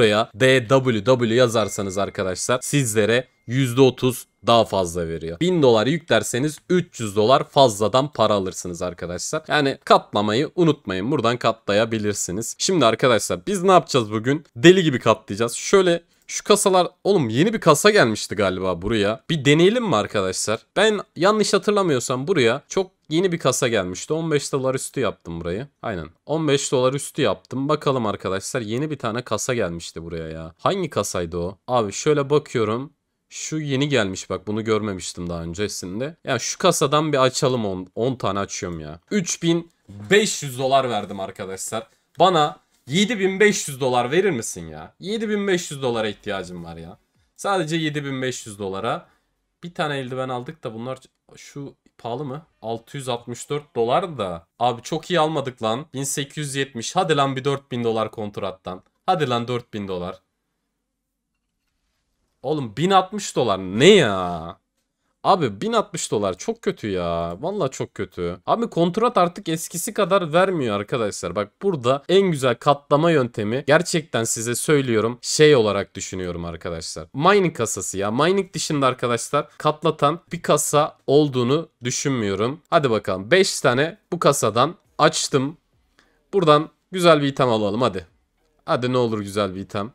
buraya DWW yazarsanız arkadaşlar sizlere %30 daha fazla veriyor. 1000 dolar yüklerseniz 300 dolar fazladan para alırsınız arkadaşlar. Yani katlamayı unutmayın. Buradan katlayabilirsiniz. Şimdi arkadaşlar biz ne yapacağız bugün? Deli gibi katlayacağız. Şöyle şu kasalar oğlum yeni bir kasa gelmişti galiba buraya. Bir deneyelim mi arkadaşlar? Ben yanlış hatırlamıyorsam buraya çok Yeni bir kasa gelmişti. 15 dolar üstü yaptım burayı. Aynen. 15 dolar üstü yaptım. Bakalım arkadaşlar yeni bir tane kasa gelmişti buraya ya. Hangi kasaydı o? Abi şöyle bakıyorum. Şu yeni gelmiş bak bunu görmemiştim daha öncesinde. Ya yani şu kasadan bir açalım 10, 10 tane açıyorum ya. 3500 dolar verdim arkadaşlar. Bana 7500 dolar verir misin ya? 7500 dolara ihtiyacım var ya. Sadece 7500 dolara. Bir tane eldiven aldık da bunlar şu pahalı mı? 664 dolar da. Abi çok iyi almadık lan. 1870. Hadi lan bir 4000 dolar kontrattan. Hadi lan 4000 dolar. Oğlum 1060 dolar ne ya? Abi 1060 dolar çok kötü ya. Valla çok kötü. Abi kontrat artık eskisi kadar vermiyor arkadaşlar. Bak burada en güzel katlama yöntemi gerçekten size söylüyorum şey olarak düşünüyorum arkadaşlar. Mining kasası ya. Mining dışında arkadaşlar katlatan bir kasa olduğunu düşünmüyorum. Hadi bakalım 5 tane bu kasadan açtım. Buradan güzel bir item alalım hadi. Hadi ne olur güzel bir item.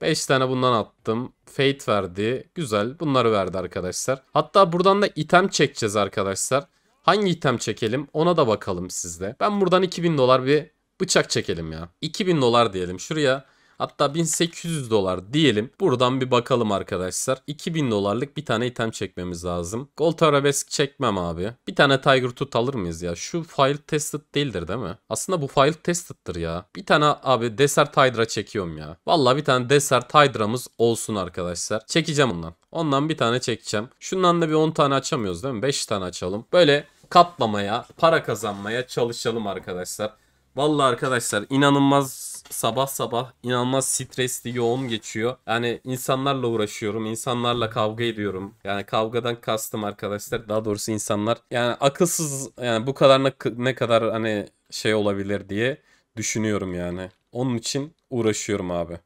5 tane bundan attım. Fate verdi. Güzel. Bunları verdi arkadaşlar. Hatta buradan da item çekeceğiz arkadaşlar. Hangi item çekelim ona da bakalım sizde. Ben buradan 2000 dolar bir bıçak çekelim ya. 2000 dolar diyelim şuraya. Hatta 1800 dolar diyelim. Buradan bir bakalım arkadaşlar. 2000 dolarlık bir tane item çekmemiz lazım. Gold arabesk çekmem abi. Bir tane Tiger Tooth alır mıyız ya? Şu file tested değildir değil mi? Aslında bu file tested'tır ya. Bir tane abi desert hydra çekiyorum ya. Vallahi bir tane desert hydramız olsun arkadaşlar. Çekeceğim ondan. Ondan bir tane çekeceğim. Şundan da bir 10 tane açamıyoruz değil mi? 5 tane açalım. Böyle katlamaya, para kazanmaya çalışalım arkadaşlar. Vallahi arkadaşlar inanılmaz sabah sabah inanılmaz stresli yoğun geçiyor. Yani insanlarla uğraşıyorum. insanlarla kavga ediyorum. Yani kavgadan kastım arkadaşlar. Daha doğrusu insanlar yani akılsız yani bu kadar ne, ne kadar hani şey olabilir diye düşünüyorum yani. Onun için uğraşıyorum abi.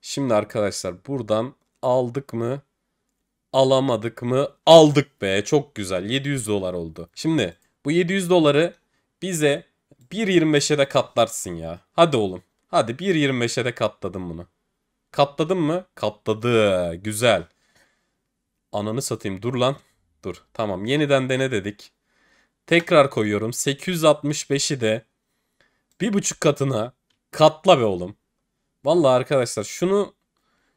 Şimdi arkadaşlar buradan aldık mı? Alamadık mı? Aldık be. Çok güzel. 700 dolar oldu. Şimdi bu 700 doları bize 1.25'e de katlarsın ya. Hadi oğlum. Hadi 1.25'e de katladım bunu. Katladım mı? Katladı. Güzel. Ananı satayım. Dur lan. Dur. Tamam. Yeniden dene dedik. Tekrar koyuyorum. 865'i de bir buçuk katına katla be oğlum. Vallahi arkadaşlar şunu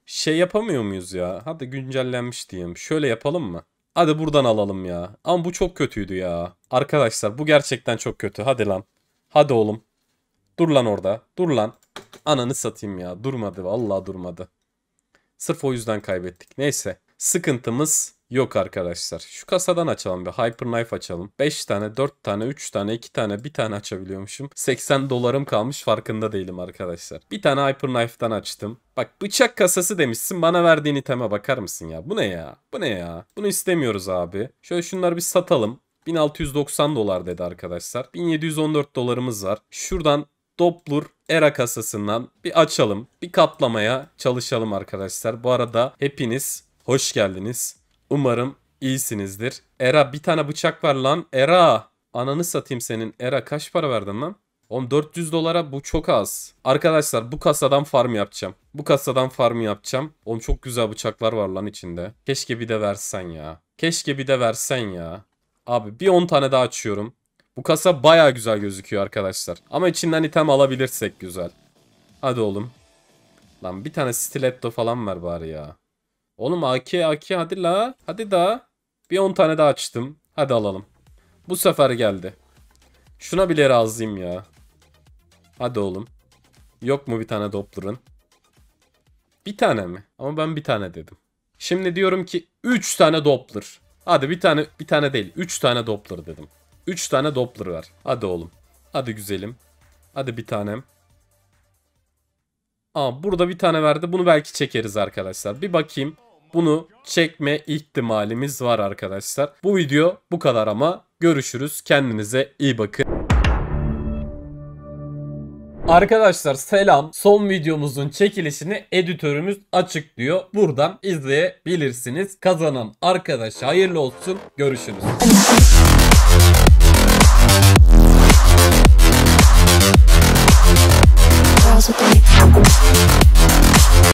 şey yapamıyor muyuz ya? Hadi güncellenmiş diyeyim. Şöyle yapalım mı? Hadi buradan alalım ya. Ama bu çok kötüydü ya. Arkadaşlar bu gerçekten çok kötü. Hadi lan. Hadi oğlum. Dur lan orada. Dur lan. Ananı satayım ya. Durmadı. Vallahi durmadı. Sırf o yüzden kaybettik. Neyse. Sıkıntımız yok arkadaşlar. Şu kasadan açalım bir. Hyperknife açalım. 5 tane, 4 tane, 3 tane, 2 tane, 1 tane açabiliyormuşum. 80 dolarım kalmış farkında değilim arkadaşlar. Bir tane Hyperknife'dan açtım. Bak bıçak kasası demişsin bana verdiğin iteme bakar mısın ya? Bu ne ya? Bu ne ya? Bunu istemiyoruz abi. Şöyle şunları bir satalım. 1690 dolar dedi arkadaşlar. 1714 dolarımız var. Şuradan Doppler ERA kasasından bir açalım, bir katlamaya çalışalım arkadaşlar. Bu arada hepiniz hoş geldiniz. Umarım iyisinizdir. ERA bir tane bıçak var lan. ERA ananı satayım senin. ERA kaç para verdin lan? Oğlum 400 dolara bu çok az. Arkadaşlar bu kasadan farm yapacağım. Bu kasadan farm yapacağım. Oğlum çok güzel bıçaklar var lan içinde. Keşke bir de versen ya. Keşke bir de versen ya. Abi bir 10 tane daha açıyorum. Bu kasa baya güzel gözüküyor arkadaşlar. Ama içinden item alabilirsek güzel. Hadi oğlum. Lan bir tane stiletto falan ver bari ya. Oğlum AK AK hadi la. Hadi da. Bir 10 tane daha açtım. Hadi alalım. Bu sefer geldi. Şuna bile razıyım ya. Hadi oğlum. Yok mu bir tane Doppler'ın? Bir tane mi? Ama ben bir tane dedim. Şimdi diyorum ki 3 tane Doppler. Hadi bir tane bir tane değil 3 tane Doppler dedim. 3 tane Doppler var. Hadi oğlum. Hadi güzelim. Hadi bir tanem. Aa burada bir tane verdi. Bunu belki çekeriz arkadaşlar. Bir bakayım. Bunu çekme ihtimalimiz var arkadaşlar. Bu video bu kadar ama görüşürüz. Kendinize iyi bakın. Arkadaşlar selam. Son videomuzun çekilişini editörümüz açıklıyor. Buradan izleyebilirsiniz. Kazanan arkadaş hayırlı olsun. Görüşürüz. Possibly.